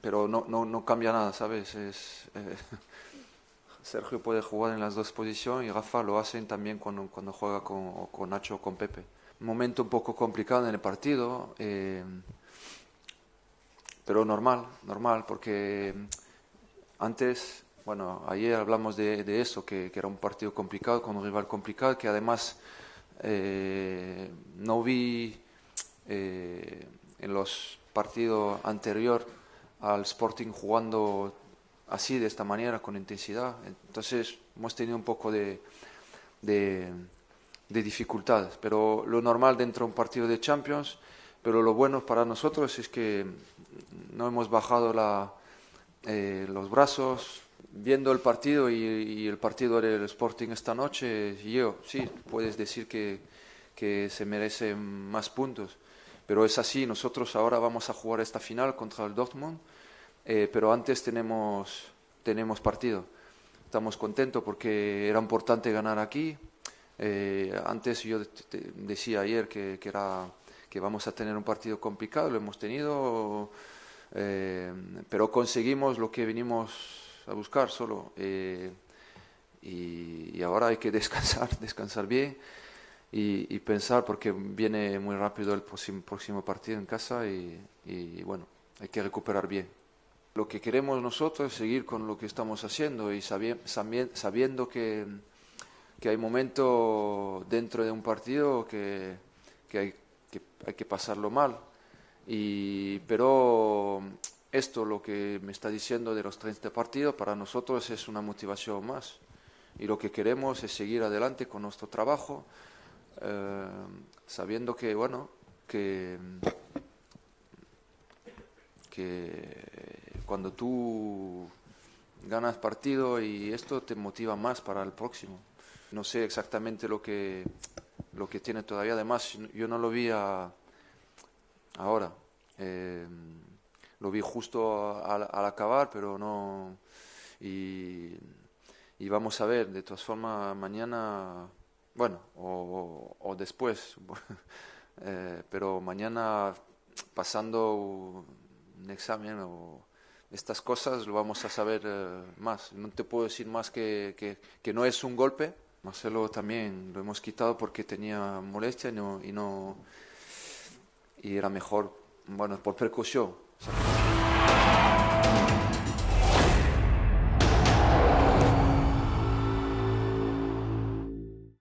pero no, no, no cambia nada, ¿sabes? Eh, Sergio puede jugar en las dos posiciones y Rafa lo hace también cuando, juega con, con Nacho o con Pepe. Momento un poco complicado en el partido, eh, pero normal, normal, porque antes, bueno, ayer hablamos de, de eso, que, era un partido complicado, con un rival complicado, que además eh, no vi en los partidos anteriores al Sporting jugando así, de esta manera, con intensidad. Entonces hemos tenido un poco de, de, dificultades, pero lo normal dentro de un partido de Champions, pero lo bueno para nosotros es que no hemos bajado eh, los brazos, viendo el partido y, el partido del Sporting esta noche, yo, sí, puedes decir que, se merecen más puntos. Pero es así, nosotros ahora vamos a jugar esta final contra el Dortmund, eh, pero antes tenemos, tenemos partido. Estamos contentos porque era importante ganar aquí. Eh, antes yo decía ayer que, que, era, que vamos a tener un partido complicado, lo hemos tenido, eh, pero conseguimos lo que venimos a buscar solo. Y, y, ahora hay que descansar, descansar bien y, pensar porque viene muy rápido el próximo, partido en casa y, bueno, hay que recuperar bien. Lo que queremos nosotros es seguir con lo que estamos haciendo y sabiendo que, hay momentos dentro de un partido que, hay, que pasarlo mal. pero esto, lo que me está diciendo de los 30 partidos, para nosotros es una motivación más. Y lo que queremos es seguir adelante con nuestro trabajo, eh, sabiendo que, bueno, que, cuando tú ganas partido y esto te motiva más para el próximo. No sé exactamente lo que, lo que tiene todavía, además yo no lo vi ahora. Eh, lo vi justo al, acabar, pero no. y vamos a ver, de todas formas, mañana bueno, o, después, eh, pero mañana pasando un examen o estas cosas lo vamos a saber eh, más. No te puedo decir más que, que, no es un golpe. Marcelo también lo hemos quitado porque tenía molestia y y, no, y era mejor, bueno, por percusión.